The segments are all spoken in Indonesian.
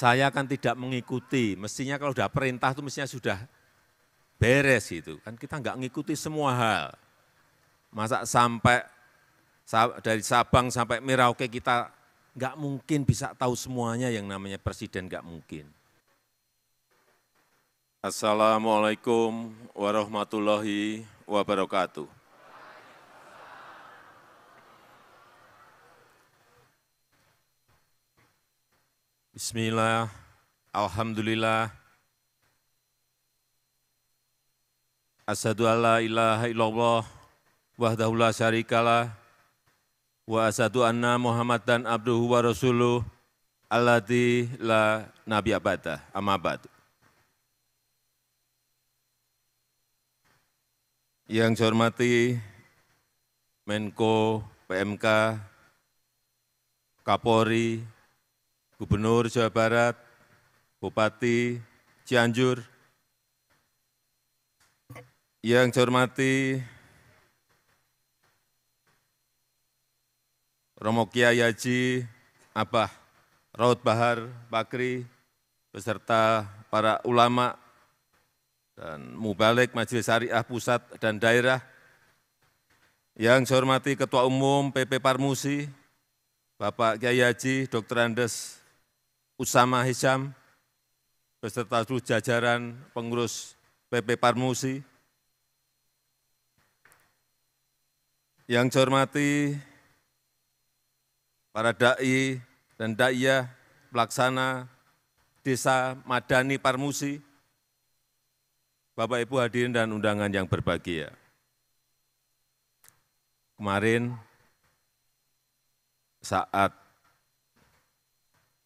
Saya kan tidak mengikuti, mestinya kalau sudah perintah itu mestinya sudah beres gitu. Kan kita enggak mengikuti semua hal. Masa sampai dari Sabang sampai Merauke kita enggak mungkin bisa tahu semuanya yang namanya presiden enggak mungkin. Assalamualaikum warahmatullahi wabarakatuh. Bismillah, Alhamdulillah. Asyhadu an ilaha illallah wahdahu la syarikalah wa asyhadu anna Muhammadan abduhu wa rasuluh allati la nabi Abadah amma ba'du. Yang saya hormati Menko PMK Kapolri Gubernur Jawa Barat, Bupati Cianjur, yang saya hormati Romo Kiai Haji Abah Raut Bahar Bakri, beserta para ulama dan Mubalik Majelis Syariah Pusat dan Daerah, yang saya hormati Ketua Umum PP Parmusi, Bapak Kiai Haji Dr. Andes Usama Hisam, beserta seluruh jajaran pengurus PP Parmusi. Yang saya hormati para da'i dan da'iyah pelaksana desa Madani Parmusi, Bapak Ibu hadirin dan undangan yang berbahagia. Kemarin saat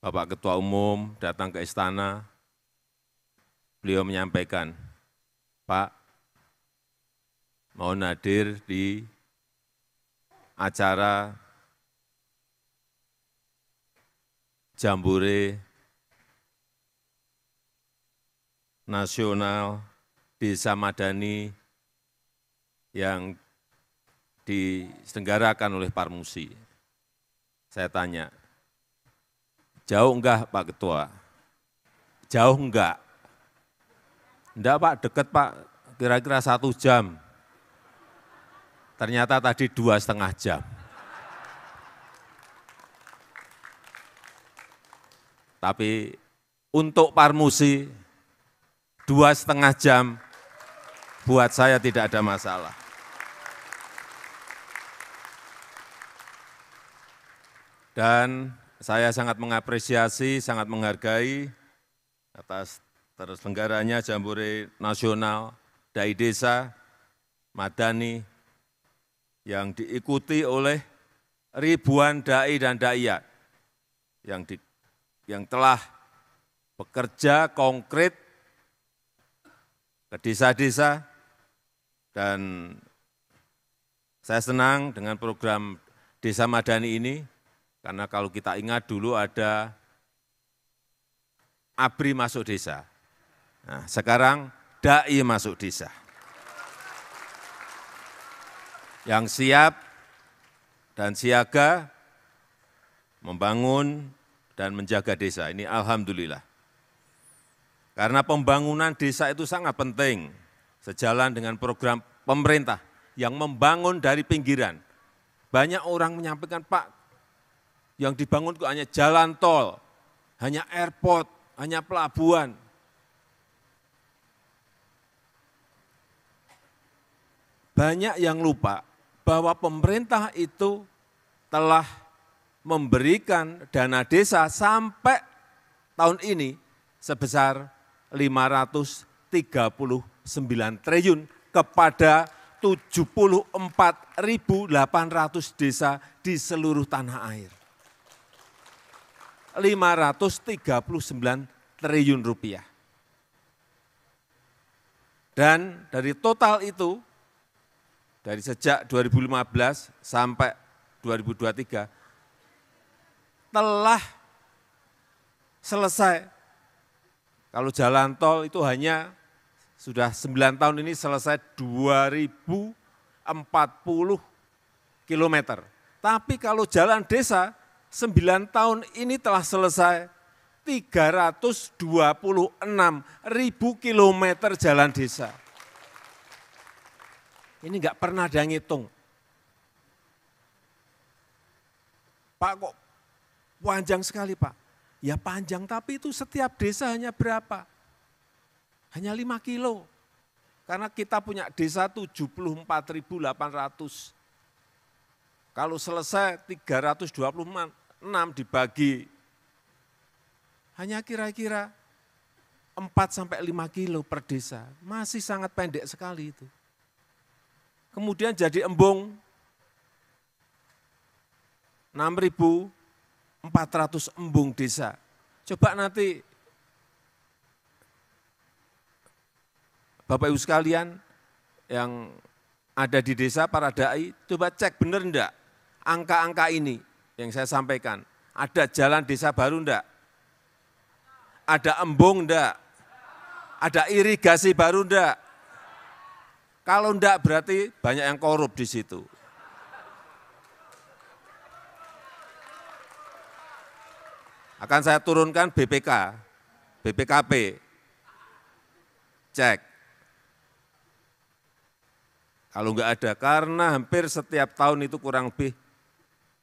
Bapak Ketua Umum datang ke istana, beliau menyampaikan, Pak, mau hadir di acara Jambore Nasional Desa Madani yang diselenggarakan oleh Parmusi. Saya tanya, Jauh enggak Pak Ketua? Jauh enggak? Enggak Pak, dekat Pak, kira-kira satu jam. Ternyata tadi dua setengah jam. Tapi untuk Parmusi, dua setengah jam buat saya tidak ada masalah. Dan saya sangat mengapresiasi, sangat menghargai atas terselenggaranya Jambore Nasional Dai Desa Madani yang diikuti oleh ribuan dai dan Da'iyat yang di, yang telah bekerja konkret ke desa-desa dan saya senang dengan program Desa Madani ini karena kalau kita ingat dulu ada ABRI masuk desa. Nah, sekarang DAI masuk desa. Yang siap dan siaga membangun dan menjaga desa. Ini alhamdulillah. Karena pembangunan desa itu sangat penting sejalan dengan program pemerintah yang membangun dari pinggiran. Banyak orang menyampaikan, Pak, yang dibangun itu hanya jalan tol, hanya airport, hanya pelabuhan. Banyak yang lupa bahwa pemerintah itu telah memberikan dana desa sampai tahun ini sebesar 539 triliun kepada 74.800 desa di seluruh tanah air. 539 triliun rupiah. Dan dari total itu, dari sejak 2015 sampai 2023, telah selesai. Kalau jalan tol itu hanya sudah 9 tahun ini selesai 2040 kilometer. Tapi kalau jalan desa 9 tahun ini telah selesai 326 ribu kilometer jalan desa. Ini enggak pernah ada ngitung. Pak kok panjang sekali Pak? Ya panjang tapi itu setiap desa hanya berapa? Hanya 5 kilo. Karena kita punya desa 74.800. Kalau selesai 326 6 dibagi hanya kira-kira 4 sampai 5 kilo per desa. Masih sangat pendek sekali itu. Kemudian jadi embung 6.400 embung desa. Coba nanti Bapak Ibu sekalian yang ada di desa para dai, coba cek benar enggak angka-angka ini yang saya sampaikan. Ada jalan desa baru enggak? Ada embung enggak? Ada irigasi baru enggak? Kalau enggak berarti banyak yang korup di situ. Akan saya turunkan BPK, BPKP, cek. Kalau enggak ada, karena hampir setiap tahun itu kurang lebih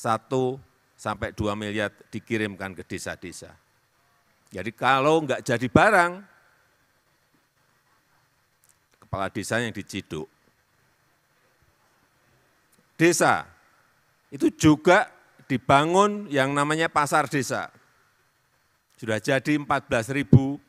1 sampai 2 miliar dikirimkan ke desa-desa. Jadi kalau enggak jadi barang, kepala desa yang diciduk. Desa, itu juga dibangun yang namanya pasar desa. Sudah jadi 14 ribu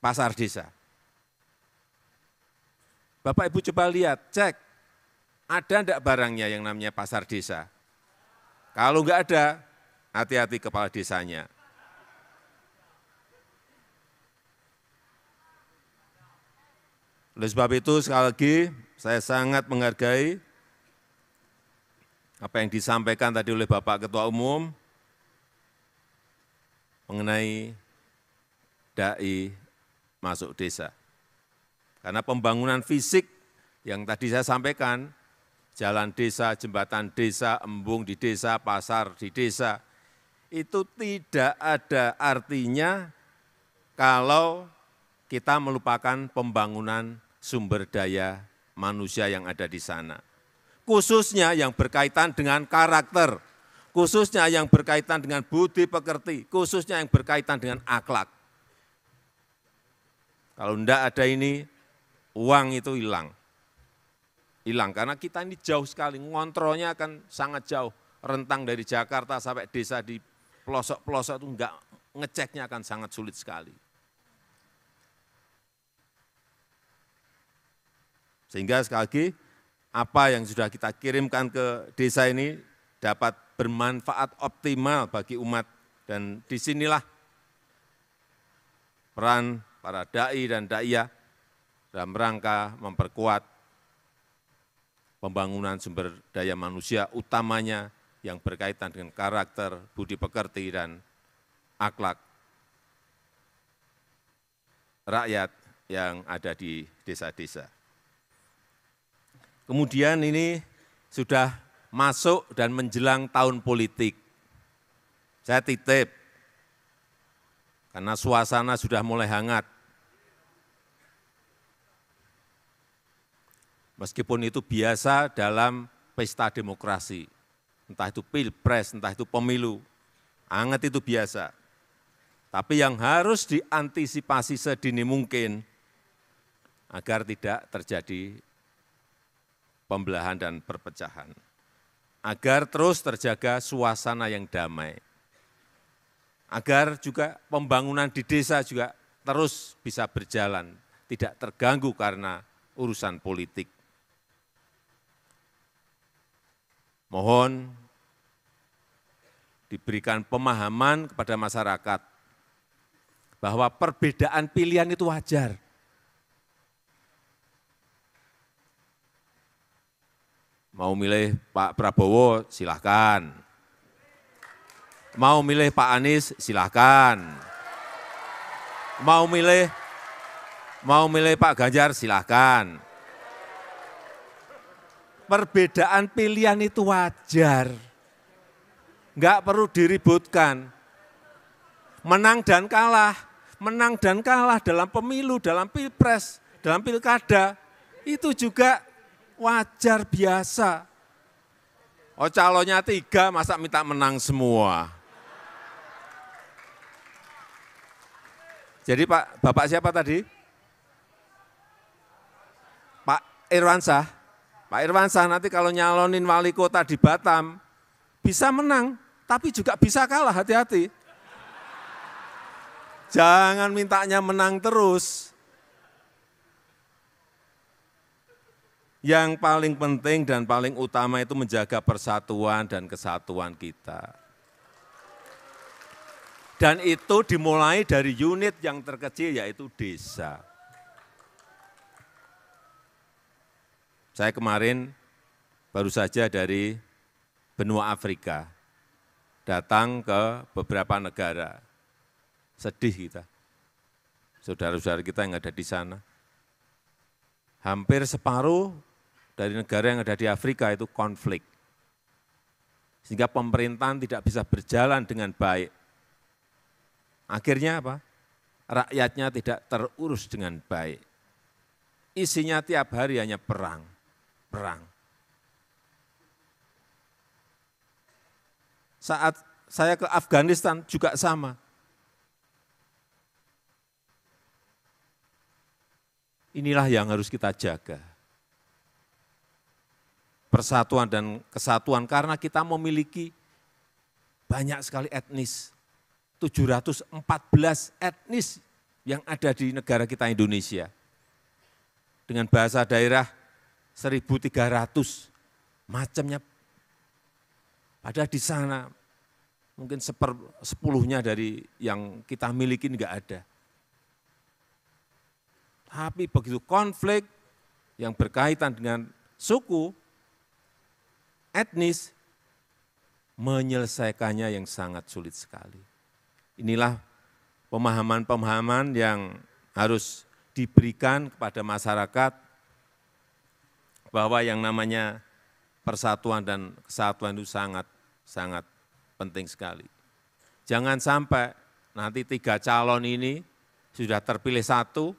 pasar desa. Bapak Ibu coba lihat, cek ada enggak barangnya yang namanya pasar desa? Kalau enggak ada, hati-hati kepala desanya. Oleh sebab itu sekali lagi saya sangat menghargai apa yang disampaikan tadi oleh Bapak Ketua Umum mengenai dai masuk desa. Karena pembangunan fisik yang tadi saya sampaikan jalan desa, jembatan desa, embung di desa, pasar di desa, itu tidak ada artinya kalau kita melupakan pembangunan sumber daya manusia yang ada di sana. Khususnya yang berkaitan dengan karakter, khususnya yang berkaitan dengan budi pekerti, khususnya yang berkaitan dengan akhlak. Kalau tidak ada ini, uang itu hilang hilang. Karena kita ini jauh sekali, ngontrolnya akan sangat jauh. Rentang dari Jakarta sampai desa di pelosok-pelosok itu enggak ngeceknya akan sangat sulit sekali. Sehingga sekali lagi, apa yang sudah kita kirimkan ke desa ini dapat bermanfaat optimal bagi umat. Dan disinilah peran para da'i dan da'iyah dalam rangka memperkuat pembangunan sumber daya manusia utamanya yang berkaitan dengan karakter, budi pekerti, dan akhlak rakyat yang ada di desa-desa. Kemudian ini sudah masuk dan menjelang tahun politik. Saya titip, karena suasana sudah mulai hangat. Meskipun itu biasa dalam pesta demokrasi, entah itu pilpres, entah itu pemilu, anget itu biasa. Tapi yang harus diantisipasi sedini mungkin agar tidak terjadi pembelahan dan perpecahan. Agar terus terjaga suasana yang damai. Agar juga pembangunan di desa juga terus bisa berjalan, tidak terganggu karena urusan politik. Mohon diberikan pemahaman kepada masyarakat bahwa perbedaan pilihan itu wajar. Mau milih Pak Prabowo, silahkan. Mau milih Pak Anies, silahkan. Mau milih mau milih Pak Ganjar, silahkan perbedaan pilihan itu wajar. Enggak perlu diributkan. Menang dan kalah, menang dan kalah dalam pemilu, dalam pilpres, dalam pilkada, itu juga wajar biasa. Oh calonnya tiga, masa minta menang semua? Jadi Pak, Bapak siapa tadi? Pak Irwansah. Pak Irwansyah nanti kalau nyalonin wali kota di Batam, bisa menang, tapi juga bisa kalah, hati-hati. Jangan mintanya menang terus. Yang paling penting dan paling utama itu menjaga persatuan dan kesatuan kita. Dan itu dimulai dari unit yang terkecil yaitu desa. Saya kemarin baru saja dari benua Afrika, datang ke beberapa negara. Sedih kita. Saudara-saudara kita yang ada di sana. Hampir separuh dari negara yang ada di Afrika itu konflik. Sehingga pemerintahan tidak bisa berjalan dengan baik. Akhirnya apa? Rakyatnya tidak terurus dengan baik. Isinya tiap hari hanya perang berperang. Saat saya ke Afghanistan juga sama. Inilah yang harus kita jaga. Persatuan dan kesatuan karena kita memiliki banyak sekali etnis. 714 etnis yang ada di negara kita Indonesia. Dengan bahasa daerah 1300 macamnya. ada di sana mungkin seper, sepuluhnya dari yang kita miliki enggak ada. Tapi begitu konflik yang berkaitan dengan suku, etnis, menyelesaikannya yang sangat sulit sekali. Inilah pemahaman-pemahaman yang harus diberikan kepada masyarakat bahwa yang namanya persatuan dan kesatuan itu sangat sangat penting sekali. Jangan sampai nanti tiga calon ini sudah terpilih satu,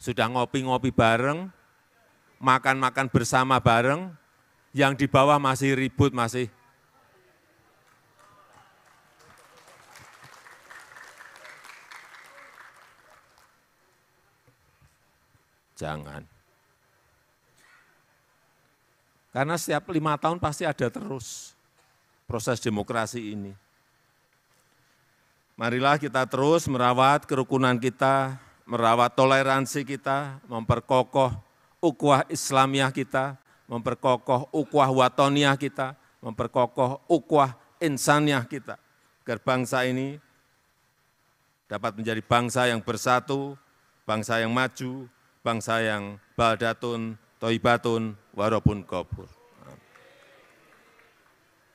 sudah ngopi-ngopi bareng, makan-makan bersama bareng, yang di bawah masih ribut, masih Jangan. Karena setiap lima tahun pasti ada terus proses demokrasi ini. Marilah kita terus merawat kerukunan kita, merawat toleransi kita, memperkokoh ukuah Islamiah kita, memperkokoh ukuah watoniah kita, memperkokoh ukuah insaniah kita. Agar bangsa ini dapat menjadi bangsa yang bersatu, bangsa yang maju, bangsa yang baldatun, toibatun, warapun kabur.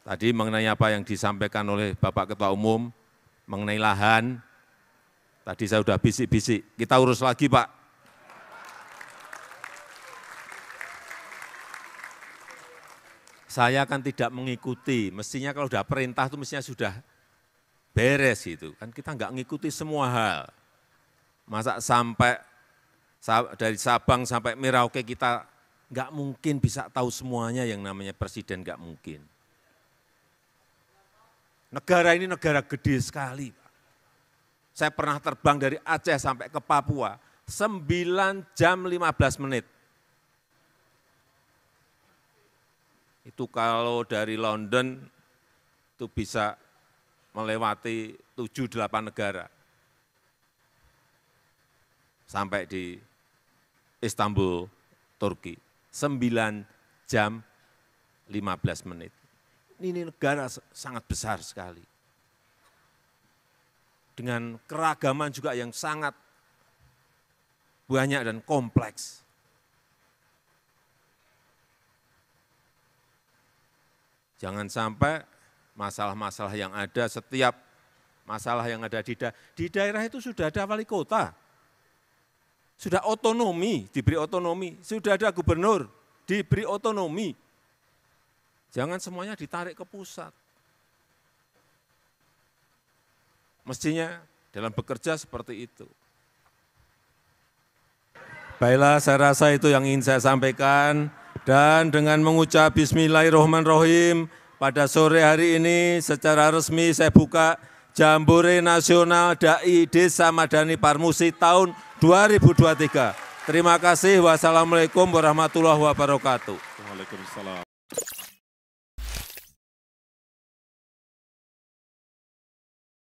Tadi mengenai apa yang disampaikan oleh Bapak Ketua Umum, mengenai lahan, tadi saya sudah bisik-bisik, kita urus lagi Pak. Saya kan tidak mengikuti, mestinya kalau sudah perintah itu mestinya sudah beres itu. Kan kita nggak mengikuti semua hal. Masa sampai dari Sabang sampai Merauke kita nggak mungkin bisa tahu semuanya yang namanya presiden, nggak mungkin. Negara ini negara gede sekali. Saya pernah terbang dari Aceh sampai ke Papua, 9 jam 15 menit. Itu kalau dari London itu bisa melewati 7-8 negara. Sampai di Istanbul, Turki. 9 jam 15 menit. Ini negara sangat besar sekali. Dengan keragaman juga yang sangat banyak dan kompleks. Jangan sampai masalah-masalah yang ada, setiap masalah yang ada di, da di daerah itu sudah ada wali kota. Sudah otonomi, diberi otonomi. Sudah ada gubernur, diberi otonomi. Jangan semuanya ditarik ke pusat. Mestinya dalam bekerja seperti itu. Baiklah, saya rasa itu yang ingin saya sampaikan. Dan dengan mengucap bismillahirrahmanirrahim, pada sore hari ini secara resmi saya buka Jambore Nasional Dai Desa Madani Parmusi tahun 2023. Terima kasih. Wassalamualaikum warahmatullahi wabarakatuh. Waalaikumsalam.